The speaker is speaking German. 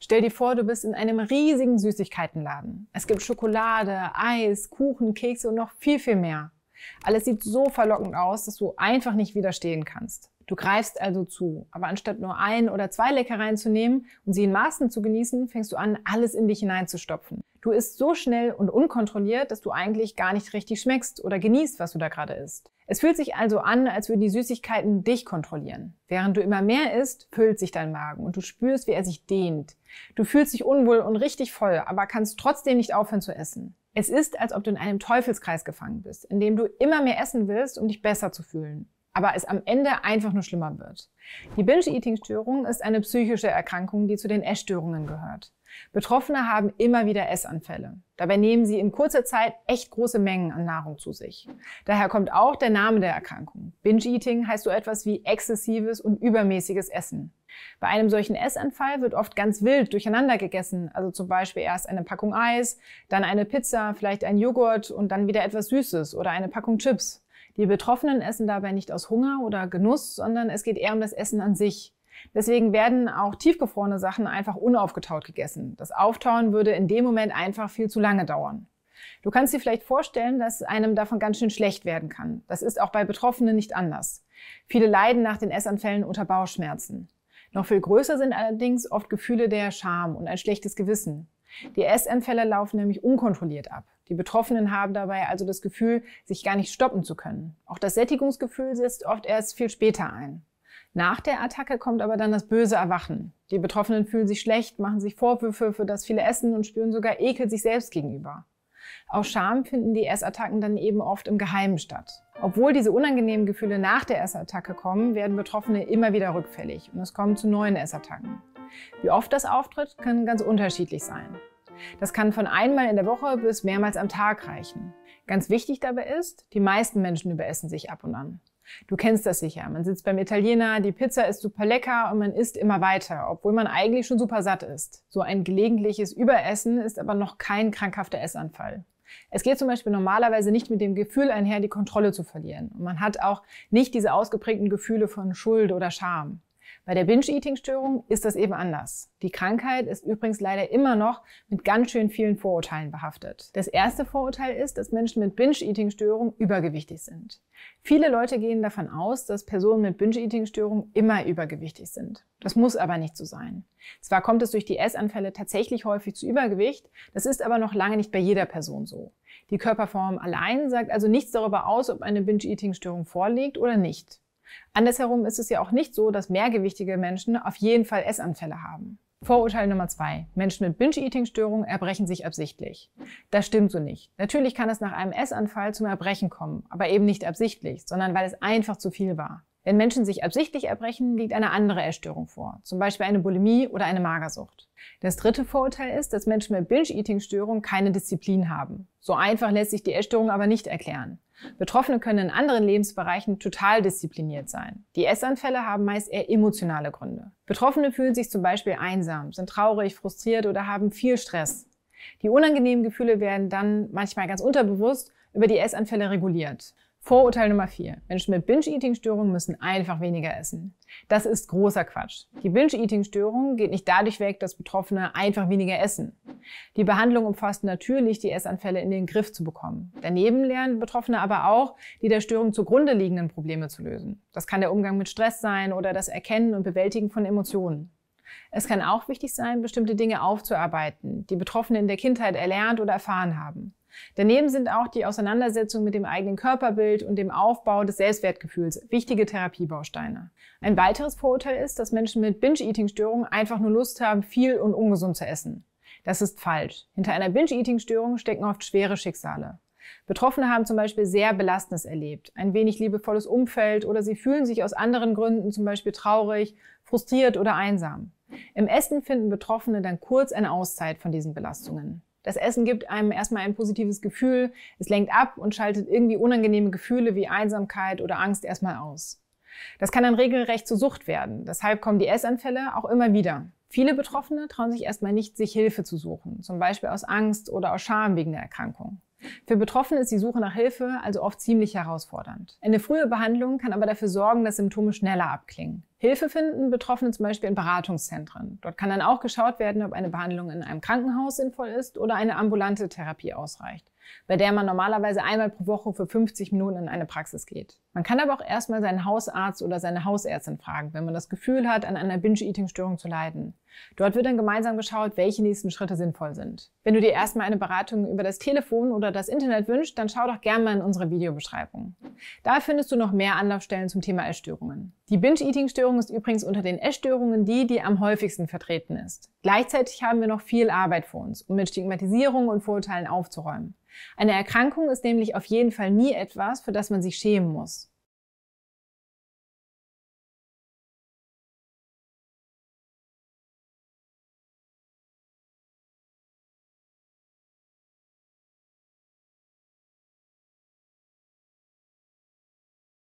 Stell dir vor, du bist in einem riesigen Süßigkeitenladen. Es gibt Schokolade, Eis, Kuchen, Kekse und noch viel, viel mehr. Alles sieht so verlockend aus, dass du einfach nicht widerstehen kannst. Du greifst also zu, aber anstatt nur ein oder zwei Leckereien zu nehmen und sie in Maßen zu genießen, fängst du an, alles in dich hineinzustopfen. Du isst so schnell und unkontrolliert, dass du eigentlich gar nicht richtig schmeckst oder genießt, was du da gerade isst. Es fühlt sich also an, als würden die Süßigkeiten dich kontrollieren. Während du immer mehr isst, füllt sich dein Magen und du spürst, wie er sich dehnt, Du fühlst dich unwohl und richtig voll, aber kannst trotzdem nicht aufhören zu essen. Es ist, als ob du in einem Teufelskreis gefangen bist, in dem du immer mehr essen willst, um dich besser zu fühlen. Aber es am Ende einfach nur schlimmer wird. Die Binge-Eating-Störung ist eine psychische Erkrankung, die zu den Essstörungen gehört. Betroffene haben immer wieder Essanfälle. Dabei nehmen sie in kurzer Zeit echt große Mengen an Nahrung zu sich. Daher kommt auch der Name der Erkrankung. Binge-Eating heißt so etwas wie exzessives und übermäßiges Essen. Bei einem solchen Essanfall wird oft ganz wild durcheinander gegessen, also zum Beispiel erst eine Packung Eis, dann eine Pizza, vielleicht ein Joghurt und dann wieder etwas Süßes oder eine Packung Chips. Die Betroffenen essen dabei nicht aus Hunger oder Genuss, sondern es geht eher um das Essen an sich. Deswegen werden auch tiefgefrorene Sachen einfach unaufgetaut gegessen. Das Auftauen würde in dem Moment einfach viel zu lange dauern. Du kannst dir vielleicht vorstellen, dass einem davon ganz schön schlecht werden kann. Das ist auch bei Betroffenen nicht anders. Viele leiden nach den Essanfällen unter Bauchschmerzen. Noch viel größer sind allerdings oft Gefühle der Scham und ein schlechtes Gewissen. Die Essanfälle laufen nämlich unkontrolliert ab. Die Betroffenen haben dabei also das Gefühl, sich gar nicht stoppen zu können. Auch das Sättigungsgefühl setzt oft erst viel später ein. Nach der Attacke kommt aber dann das böse Erwachen. Die Betroffenen fühlen sich schlecht, machen sich Vorwürfe für das viele Essen und spüren sogar Ekel sich selbst gegenüber. Aus Scham finden die Essattacken dann eben oft im Geheimen statt. Obwohl diese unangenehmen Gefühle nach der Essattacke kommen, werden Betroffene immer wieder rückfällig und es kommt zu neuen Essattacken. Wie oft das auftritt, kann ganz unterschiedlich sein. Das kann von einmal in der Woche bis mehrmals am Tag reichen. Ganz wichtig dabei ist, die meisten Menschen überessen sich ab und an. Du kennst das sicher. Man sitzt beim Italiener, die Pizza ist super lecker und man isst immer weiter, obwohl man eigentlich schon super satt ist. So ein gelegentliches Überessen ist aber noch kein krankhafter Essanfall. Es geht zum Beispiel normalerweise nicht mit dem Gefühl einher, die Kontrolle zu verlieren. Und man hat auch nicht diese ausgeprägten Gefühle von Schuld oder Scham. Bei der Binge-Eating-Störung ist das eben anders. Die Krankheit ist übrigens leider immer noch mit ganz schön vielen Vorurteilen behaftet. Das erste Vorurteil ist, dass Menschen mit Binge-Eating-Störung übergewichtig sind. Viele Leute gehen davon aus, dass Personen mit Binge-Eating-Störung immer übergewichtig sind. Das muss aber nicht so sein. Zwar kommt es durch die Essanfälle tatsächlich häufig zu Übergewicht, das ist aber noch lange nicht bei jeder Person so. Die Körperform allein sagt also nichts darüber aus, ob eine Binge-Eating-Störung vorliegt oder nicht. Andersherum ist es ja auch nicht so, dass mehrgewichtige Menschen auf jeden Fall Essanfälle haben. Vorurteil Nummer zwei. Menschen mit Binge-Eating-Störungen erbrechen sich absichtlich. Das stimmt so nicht. Natürlich kann es nach einem Essanfall zum Erbrechen kommen, aber eben nicht absichtlich, sondern weil es einfach zu viel war. Wenn Menschen sich absichtlich erbrechen, liegt eine andere Essstörung vor, zum Beispiel eine Bulimie oder eine Magersucht. Das dritte Vorurteil ist, dass Menschen mit Binge-Eating-Störungen keine Disziplin haben. So einfach lässt sich die Essstörung aber nicht erklären. Betroffene können in anderen Lebensbereichen total diszipliniert sein. Die Essanfälle haben meist eher emotionale Gründe. Betroffene fühlen sich zum Beispiel einsam, sind traurig, frustriert oder haben viel Stress. Die unangenehmen Gefühle werden dann manchmal ganz unterbewusst über die Essanfälle reguliert. Vorurteil Nummer 4. Menschen mit Binge-Eating-Störungen müssen einfach weniger essen. Das ist großer Quatsch. Die Binge-Eating-Störung geht nicht dadurch weg, dass Betroffene einfach weniger essen. Die Behandlung umfasst natürlich, die Essanfälle in den Griff zu bekommen. Daneben lernen Betroffene aber auch, die der Störung zugrunde liegenden Probleme zu lösen. Das kann der Umgang mit Stress sein oder das Erkennen und Bewältigen von Emotionen. Es kann auch wichtig sein, bestimmte Dinge aufzuarbeiten, die Betroffene in der Kindheit erlernt oder erfahren haben. Daneben sind auch die Auseinandersetzung mit dem eigenen Körperbild und dem Aufbau des Selbstwertgefühls wichtige Therapiebausteine. Ein weiteres Vorurteil ist, dass Menschen mit Binge-Eating-Störungen einfach nur Lust haben, viel und ungesund zu essen. Das ist falsch. Hinter einer Binge-Eating-Störung stecken oft schwere Schicksale. Betroffene haben zum Beispiel sehr Belastendes erlebt, ein wenig liebevolles Umfeld oder sie fühlen sich aus anderen Gründen, zum Beispiel traurig, frustriert oder einsam. Im Essen finden Betroffene dann kurz eine Auszeit von diesen Belastungen. Das Essen gibt einem erstmal ein positives Gefühl, es lenkt ab und schaltet irgendwie unangenehme Gefühle wie Einsamkeit oder Angst erstmal aus. Das kann dann regelrecht zur Sucht werden. Deshalb kommen die Essanfälle auch immer wieder. Viele Betroffene trauen sich erstmal nicht, sich Hilfe zu suchen, zum Beispiel aus Angst oder aus Scham wegen der Erkrankung. Für Betroffene ist die Suche nach Hilfe also oft ziemlich herausfordernd. Eine frühe Behandlung kann aber dafür sorgen, dass Symptome schneller abklingen. Hilfe finden Betroffene zum Beispiel in Beratungszentren. Dort kann dann auch geschaut werden, ob eine Behandlung in einem Krankenhaus sinnvoll ist oder eine ambulante Therapie ausreicht bei der man normalerweise einmal pro Woche für 50 Minuten in eine Praxis geht. Man kann aber auch erstmal seinen Hausarzt oder seine Hausärztin fragen, wenn man das Gefühl hat, an einer Binge-Eating-Störung zu leiden. Dort wird dann gemeinsam geschaut, welche nächsten Schritte sinnvoll sind. Wenn du dir erstmal eine Beratung über das Telefon oder das Internet wünschst, dann schau doch gerne mal in unsere Videobeschreibung. Da findest du noch mehr Anlaufstellen zum Thema Essstörungen. Die Binge-Eating-Störung ist übrigens unter den Essstörungen die, die am häufigsten vertreten ist. Gleichzeitig haben wir noch viel Arbeit vor uns, um mit Stigmatisierung und Vorurteilen aufzuräumen. Eine Erkrankung ist nämlich auf jeden Fall nie etwas, für das man sich schämen muss.